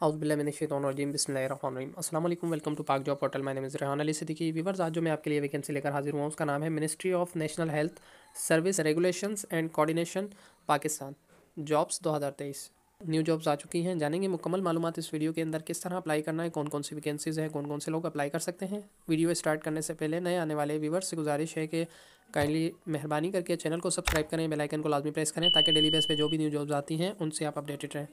हाउसबिल्लाशतम बसमीम असल welcome to Pak job portal मैंने name is Rehan Ali Siddiqui viewers आज जो मैं आपके लिए वैकेंसी लेकर हाजिर हुआ उसका नाम है ministry of national health service regulations and coordination Pakistan jobs 2023 new jobs आ चुकी हैं जानेंगे मुकम्मल मालूम इस वीडियो के अंदर किस तरह अप्लाई करना है कौन कौन सी वैकेंसीज़ हैं कौन कौन से लोग अप्लाई कर सकते हैं वीडियो स्टार्ट करने से पहले नए आने वाले व्यूवर्स से गुजारिश है कि काइंडली मेहरबानी करके चैनल को सब्सक्राइब करें बेलाइकन को लाजमी प्रेस करें ताकि डेली बेस पर जो भी न्यू जॉब्स आती हैं उनसे आप अपडेटेड रहें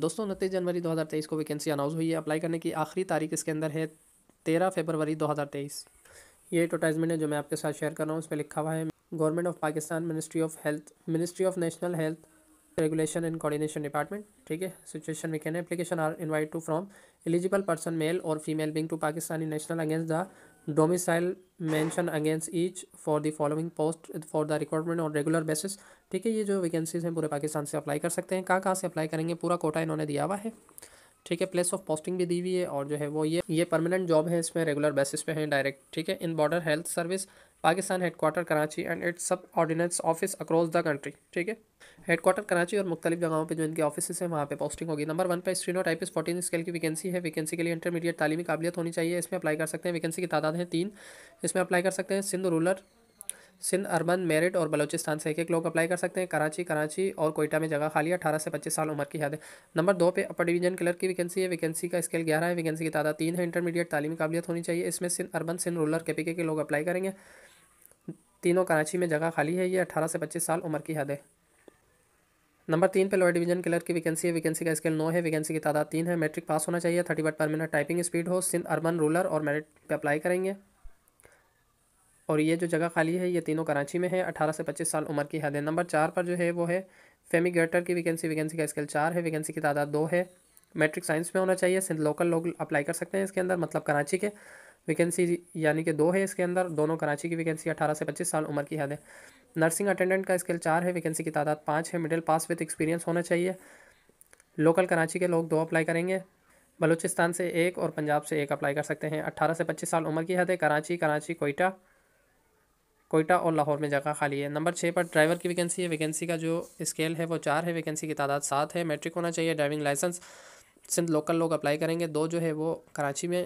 दोस्तों उनतीस जनवरी 2023 को वैकेंसी अनाउंस हुई है अप्लाई करने की आखिरी तारीख इसके अंदर है तेरह फरवरी 2023 ये एडवर्टाइजमेंट है जो मैं आपके साथ शेयर कर रहा हूँ उस पर लिखा हुआ है government of Pakistan ministry of health ministry of national health regulation and coordination department ठीक है सिचुएशन में कहना application are invite to from eligible person male और female being to Pakistani national against the domicile mention against each for the following post for the recruitment और regular basis ठीक है ये जो वैकेंसीज हैं पूरे पाकिस्तान से अप्लाई कर सकते हैं कहाँ कहाँ से अप्लाई करेंगे पूरा कोटा इन्होंने दिया हुआ है ठीक है प्लेस ऑफ पोस्टिंग भी दी हुई है और जो है वो ये ये परमानेंट जॉब है इसमें रेगुलर बेसिस पे हैं डायरेक्ट ठीक है in border health service Pakistan headquarter Karachi and its sub ordinance office across the country ठीक है हेडकोार्टर कराची और मुख्तलिफ जगहों पर जो इनके ऑफिस हैं वहाँ पे पोस्टिंग होगी नंबर वन पर स्ट्रीनो टाइपिस फोर्टीन स्केल की वैकेंसी है वैकेंसी के लिए इंटरमीडिएट तालीमी काबिलियत होनी चाहिए इसमें अप्लाई कर सकते हैं वैकेंसी की तादाद है तीन इसमें अप्लाई कर सकते हैं Sindh rural Sindh urban merit और बलोचिस्तान से एक एक लोग अप्लाई कर सकते हैं कराची कराची और कोयटा में जगह खाली अठारह से पच्चीस साल उम्र की हद है नंबर दो पे अपर डिवीजन क्लर्क की वैकेंसी है वैकेंसी का स्केल ग्यारह है वैकेंसी की तादाद तीन है इंटरमीडिएट तालीमी काबिलियत होनी चाहिए इसमें Sindh urban Sindh rural K P के लोग अप्लाई करेंगे तीनों कराची में जगह खाली है ये अठारह से पच्चीस साल उम्र की हद है नंबर तीन पे लोअर डिवीजन क्लर्क की वैकेंसी है वैकेंसी का स्केल नौ है वैकेंसी की तादाद तीन है मैट्रिक पास होना चाहिए thirty word per minute typing speed हो सिंध अरबन रूलर और मेरिट पे अप्लाई करेंगे और ये जो जगह खाली है ये तीनों कराची में है अठारह से पच्चीस साल उम्र की हद है नंबर चार पर जो है वो है फेमी ग्रेटर की वैकेंसी वैकेंसी का स्केल चार है वैकेंसी की तादाद दो है मैट्रिक साइंस में होना चाहिए सिंध लोकल लोग अप्लाई कर सकते हैं इसके अंदर मतलब कराची के वैकेंसी यानी कि दो है इसके अंदर दोनों कराची की वैकेंसी अठारह से पच्चीस साल उम्र की हद है नर्सिंग अटेंडेंट का स्केल चार है वैकेंसी की तादाद पाँच है मिडिल पास विथ एक्सपीरियंस होना चाहिए लोकल कराची के लोग दो अप्लाई करेंगे बलूचिस्तान से एक और पंजाब से एक अप्लाई कर सकते हैं अट्ठारह से पच्चीस साल उम्र की हद है कराची कराची कोयटा कोयटा और लाहौर में जगह खाली है नंबर छः पर ड्राइवर की वैकेंसी है वैकेंसी का जो स्केल है वो चार है वैकेंसी की तादाद सात है मैट्रिक होना चाहिए ड्राइविंग लाइसेंस सिंध लोकल लोग अप्लाई करेंगे दो जो है वो कराची में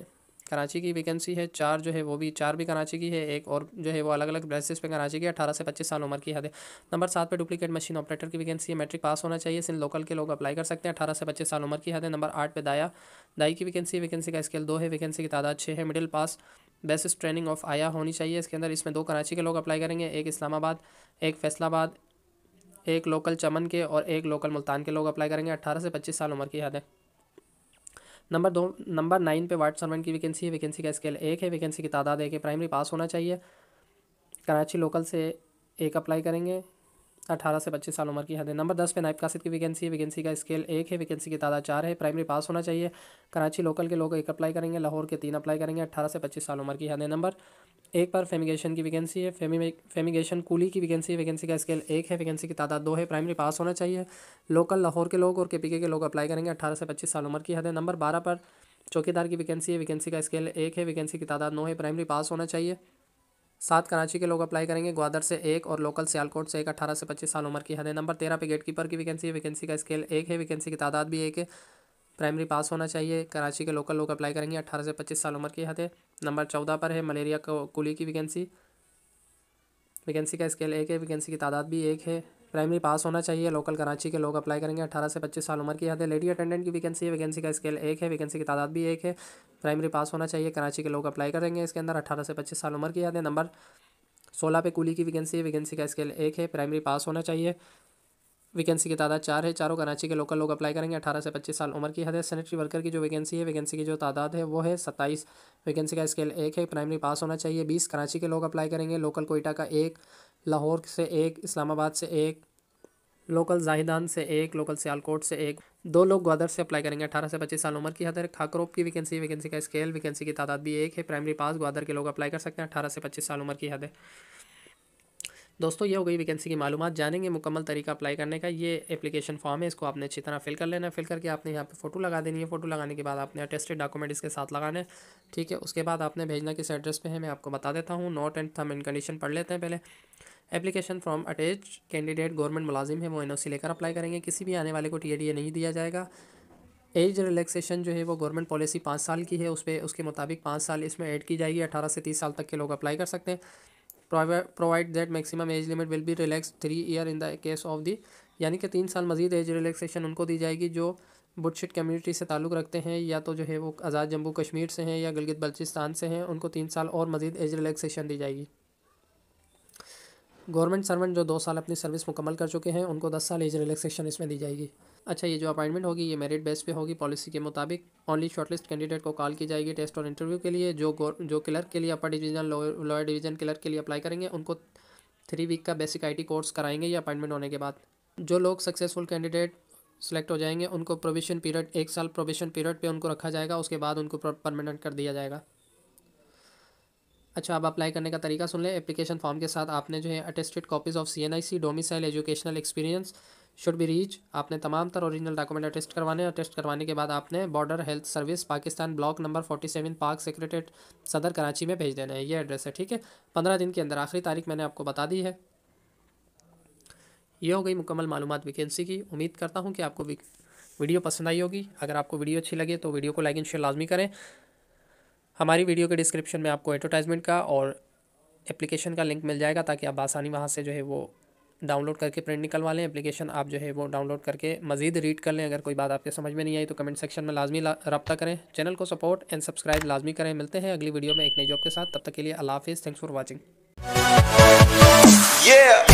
कराची की वैकेंसी है चार जो है वो भी चार भी कराची की है एक और जो है वो अलग अलग ब्रेसिस पे कराची की अठारह से पच्चीस साल उम्र की हद है नंबर सात पे डुप्लीकेट मशीन ऑपरेटर की वैकेंसी है मैट्रिक पास होना चाहिए सिंध लोकल के लोग अप्लाई कर सकते हैं अठारह से पच्चीस साल उम्र की हद है नंबर आठ पे दाया दाई की वैकेंसी वैकेंसी का स्केल दो है वैकेंसी की तादाद छः है middle pass basis training of आया होनी चाहिए इसके अंदर इसमें दो कराची के लोग अप्लाई करेंगे एक इस्लामाबाद एक फैसलाबाद एक लोकल चमन के और एक लोकल मुल्तान के लोग अप्लाई करेंगे अट्ठारह से पच्चीस साल उम्र की हद है नंबर दो नंबर नाइन पे वार्ड सर्वेंट की वैकेंसी है वैकेंसी का स्केल एक है वैकेंसी की तादाद एक है प्राइमरी पास होना चाहिए कराची लोकल से एक अप्लाई करेंगे अठारह से पच्चीस साल उम्र की हद है नंबर दस पे नायब कासिद की वैकेंसी है वैकेंसी का स्केल एक है वैकेंसी की तादाद चार है प्राइमरी पास होना चाहिए कराची लोकल के लोग एक अप्लाई करेंगे लाहौर के तीन अप्लाई करेंगे अट्ठारह से पच्चीस साल उम्र की हद है नंबर एक पर फेमिगेशन की वैकेंसी है फेमी फेमिगेशन कूली की वैकेंसी है वैकेंसी का स्केल एक है वैकेंसी की तादाद दो है प्राइमरी पास होना चाहिए लोकल लाहौर के लोग और के के लोग अप्लाई करेंगे अठारह से पच्चीस साल उम्र की हद है नंबर बारह पर चौकीदार की वैकेंसी है वैकेंसी का स्केल एक है वैकेंसी की तादाद नौ है प्राइमरी पास होना चाहिए सात कराची के लोग अप्लाई करेंगे ग्वादर से एक और लोकल सियालकोट से एक अठारह से पच्चीस साल उम्र की हद है नंबर तेरह पे गेट कीपर की वैकेंसी है वैकेंसी का स्केल एक है वैकेंसी की तादाद भी एक है प्राइमरी पास होना चाहिए कराची के लोकल लोग अप्लाई करेंगे अट्ठारह से पच्चीस साल उम्र की हद है नंबर चौदह पर है मलेरिया कुली की वैकेंसी वैकेंसी का स्केल एक है वैकेंसी की तादाद भी एक है प्राइमरी पास होना चाहिए लोकल कराची के लोग अप्लाई करेंगे अठारह से पच्चीस साल उम्र की याद है लेडी अटेंडेंट की वैकेंसी है वैकेंसी का स्केल एक है वैकेंसी की तादाद भी एक है प्राइमरी पास होना चाहिए कराची के लोग अप्लाई करेंगे इसके अंदर अठारह से पच्चीस साल उम्र की याद है नंबर सोलह पे कूली की वैकेंसी है वैकेंसी का स्केल एक है प्राइमरी पास होना चाहिए वैकेंसी की तादाद चार है चारों कराची के लोकल लोग अप्लाई करेंगे अठारह से पच्चीस साल उम्र की हद है सैनिटरी वर्कर की जो वैकेंसी है वैकेंसी की जो तादाद है वो है सत्ताईस वैकेंसी का स्केल एक है प्राइमरी पास होना चाहिए बीस कराची के लोग अप्लाई करेंगे लोकल कोयटा का एक लाहौर से एक इस्लामाबाद से एक लोकल जाहिदान से एक लोकल सियालकोट से एक दो लोग ग्वादर से अप्लाई करेंगे अठारह से पच्चीस साल उम्र की है खाकरोप की वैकेंसी वैकेंसी का स्केल वैकेंसी की तादाद भी एक है प्राइमरी पास ग्वादर के लोग अप्लाई कर सकते हैं अठारह से पच्चीस साल उम्र की है दोस्तों ये हो गई वैकेंसी की मालूम जानेंगे मुकम्मल तरीका अप्लाई करने का ये एप्लीकेशन फॉर्म है इसको आपने अच्छी तरह फिल कर लेना है फिल करके आपने यहाँ पे फोटो लगा देनी है फोटो लगाने के बाद आपने अटेस्टेड डॉक्यूमेंट इसके साथ लगाने ठीक है उसके बाद आपने भेजना किस एड्रेस पर है मैं आपको बता देता हूँ note and term and condition पढ़ लेते हैं पहले application form attach candidate government मुलाजिम है वो एन लेकर अप्लाई करेंगे किसी भी आने वाले को टी नहीं दिया जाएगा एज रिलैक्सेशन जो है वो गवर्नमेंट पॉलिसी पाँच साल की है उस पर उसके मुताबिक पाँच साल इसमें ऐड की जाएगी अठारह से तीस साल तक के लोग अप्लाई कर सकते हैं provide that maximum age limit will be relax three year in the case of the यानी कि तीन साल मजीद एज रिलैक्सेशन उनको दी जाएगी जो बुटशिट कम्युनिटी से ताल्लुक़ रखते हैं या तो जो है वो आज़ाद जम्मू कश्मीर से हैं या गिलगित बल्चिस्तान से हैं उनको तीन साल और मजीद एज रिलैक्सेशन दी जाएगी गवर्नमेंट सर्वेंट जो दो साल अपनी सर्विस मुकम्मल कर चुके हैं उनको दस साल एज रिलेक्सेशन इसमें दी जाएगी अच्छा ये जो अपॉइंटमेंट होगी ये मेरिट बेस पे होगी पॉलिसी के मुताबिक ओनली शॉर्टलिस्ट कैंडिडेट को कॉल की जाएगी टेस्ट और इंटरव्यू के लिए जो जो क्लर्क के लिए upper division lower division clerk के लिए अप्लाई करेंगे उनको थ्री वीक का बेसिक आई कोर्स कराएंगे ये अपॉइंटमेंट होने के बाद जो लोग सक्सेसफुल कैंडिडेट सेलेक्ट हो जाएंगे उनको प्रोविशन पीरियड एक साल प्रोविशन पीरियड पर उनको रखा जाएगा उसके बाद उनको परमानेंट कर दिया जाएगा अच्छा अब अप्लाई करने का तरीका सुन लें एप्लीकेशन फॉर्म के साथ आपने जो है attested copies of C N I C domicile educational experience should be reach आपने तमाम तर ओरिजिनल डॉक्यूमेंट अटेस्ट करवाने और टेस्ट करवाने के बाद आपने border health service Pakistan block number forty seven park secretariat Saddar Karachi में भेज देना है ये एड्रेस है ठीक है पंद्रह दिन के अंदर आखिरी तारीख मैंने आपको बता दी है ये हो गई मुकम्मल मालूम वैकेंसी की उम्मीद करता हूँ कि आपको वीडियो पसंद आई होगी अगर आपको वीडियो अच्छी लगे तो वीडियो को लाइक इन शेयर लाजमी करें हमारी वीडियो के डिस्क्रिप्शन में आपको एडवर्टाइजमेंट का और एप्लीकेशन का लिंक मिल जाएगा ताकि आप आसानी वहाँ से जो है वो डाउनलोड करके प्रिंट निकलवा लें एप्लीकेशन आप जो है वो डाउनलोड करके मजीद रीड कर लें अगर कोई बात आपके समझ में नहीं आई तो कमेंट सेक्शन में लाजमी रब्ता करें चैनल को सपोर्ट एंड सब्सक्राइब लाजमी करें मिलते हैं अगली वीडियो में एक नई जॉब के साथ तब तक के लिए अला हाफिज़ थैंक्स फॉर वॉचिंग